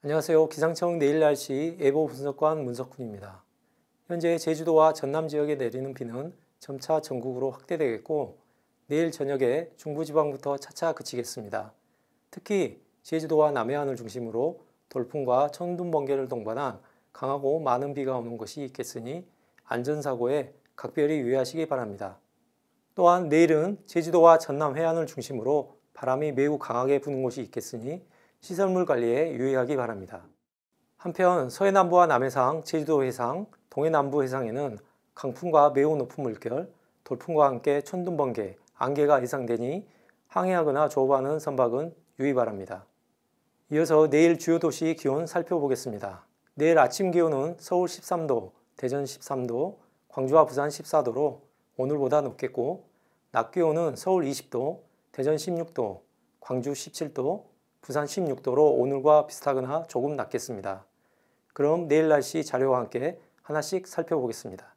안녕하세요. 기상청 내일 날씨 예보 분석관 문석훈입니다. 현재 제주도와 전남 지역에 내리는 비는 점차 전국으로 확대되겠고 내일 저녁에 중부지방부터 차차 그치겠습니다. 특히 제주도와 남해안을 중심으로 돌풍과 천둥 번개를 동반한 강하고 많은 비가 오는 곳이 있겠으니 안전사고에 각별히 유의하시기 바랍니다. 또한 내일은 제주도와 전남 해안을 중심으로 바람이 매우 강하게 부는 곳이 있겠으니 시설물 관리에 유의하기 바랍니다. 한편 서해남부와 남해상, 제주도 해상, 동해남부 해상에는 강풍과 매우 높은 물결, 돌풍과 함께 천둥번개, 안개가 예상되니 항해하거나 조업하는 선박은 유의 바랍니다. 이어서 내일 주요 도시 기온 살펴보겠습니다. 내일 아침 기온은 서울 13도, 대전 13도, 광주와 부산 14도로 오늘보다 높겠고 낮 기온은 서울 20도, 대전 16도, 광주 17도, 부산 16도로 오늘과 비슷하거나 조금 낮겠습니다. 그럼 내일 날씨 자료와 함께 하나씩 살펴보겠습니다.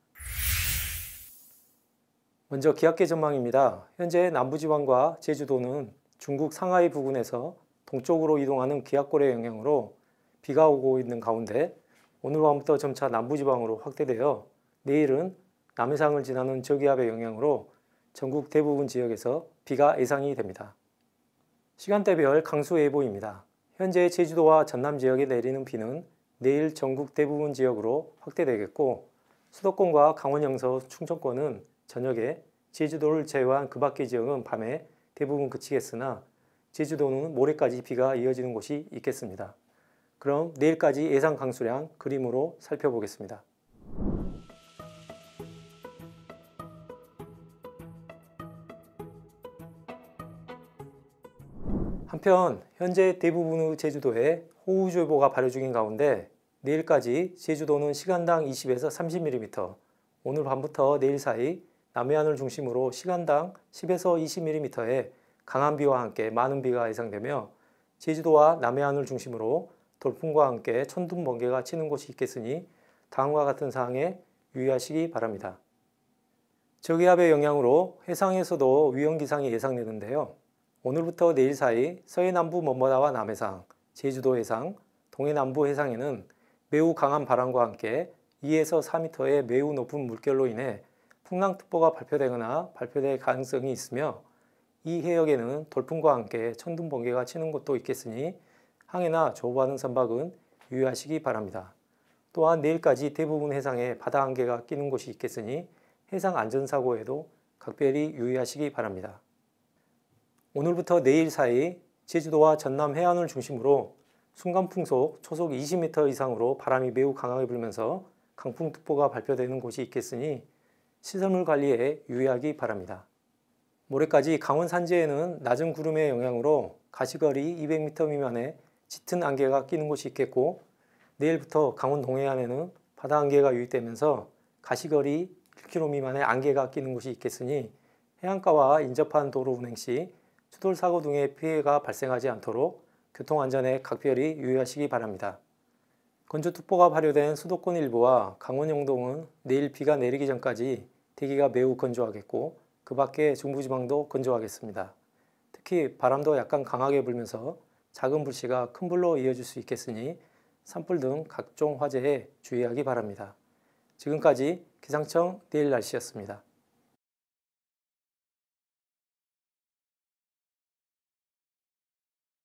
먼저 기압계 전망입니다. 현재 남부지방과 제주도는 중국 상하이 부근에서 동쪽으로 이동하는 기압골의 영향으로 비가 오고 있는 가운데 오늘 밤부터 점차 남부지방으로 확대되어 내일은 남해상을 지나는 저기압의 영향으로 전국 대부분 지역에서 비가 예상이 됩니다. 시간대별 강수 예보입니다. 현재 제주도와 전남 지역에 내리는 비는 내일 전국 대부분 지역으로 확대되겠고 수도권과 강원 영서 충청권은 저녁에 제주도를 제외한 그 밖의 지역은 밤에 대부분 그치겠으나 제주도는 모레까지 비가 이어지는 곳이 있겠습니다. 그럼 내일까지 예상 강수량 그림으로 살펴보겠습니다. 한편 현재 대부분의 제주도에 호우주의보가 발효 중인 가운데 내일까지 제주도는 시간당 20에서 30mm, 오늘 밤부터 내일 사이 남해안을 중심으로 시간당 10에서 20mm의 강한 비와 함께 많은 비가 예상되며 제주도와 남해안을 중심으로 돌풍과 함께 천둥 번개가 치는 곳이 있겠으니 다음과 같은 사항에 유의하시기 바랍니다. 저기압의 영향으로 해상에서도 위험 기상이 예상되는데요. 오늘부터 내일 사이 서해남부 먼바다와 남해상, 제주도 해상, 동해남부 해상에는 매우 강한 바람과 함께 2에서 4미터의 매우 높은 물결로 인해 풍랑특보가 발표되거나 발표될 가능성이 있으며 이 해역에는 돌풍과 함께 천둥 번개가 치는 곳도 있겠으니 항해나 조업하는 선박은 유의하시기 바랍니다. 또한 내일까지 대부분 해상에 바다 안개가 끼는 곳이 있겠으니 해상 안전사고에도 각별히 유의하시기 바랍니다. 오늘부터 내일 사이 제주도와 전남 해안을 중심으로 순간풍속 초속 20m 이상으로 바람이 매우 강하게 불면서 강풍특보가 발표되는 곳이 있겠으니 시설물 관리에 유의하기 바랍니다. 모레까지 강원 산지에는 낮은 구름의 영향으로 가시거리 200m 미만의 짙은 안개가 끼는 곳이 있겠고 내일부터 강원 동해안에는 바다 안개가 유입되면서 가시거리 1km 미만의 안개가 끼는 곳이 있겠으니 해안가와 인접한 도로 운행 시 추돌 사고 등의 피해가 발생하지 않도록 교통안전에 각별히 유의하시기 바랍니다. 건조특보가 발효된 수도권 일부와 강원 영동은 내일 비가 내리기 전까지 대기가 매우 건조하겠고 그 밖에 중부지방도 건조하겠습니다. 특히 바람도 약간 강하게 불면서 작은 불씨가 큰 불로 이어질 수 있겠으니 산불 등 각종 화재에 주의하기 바랍니다. 지금까지 기상청 내일 날씨였습니다.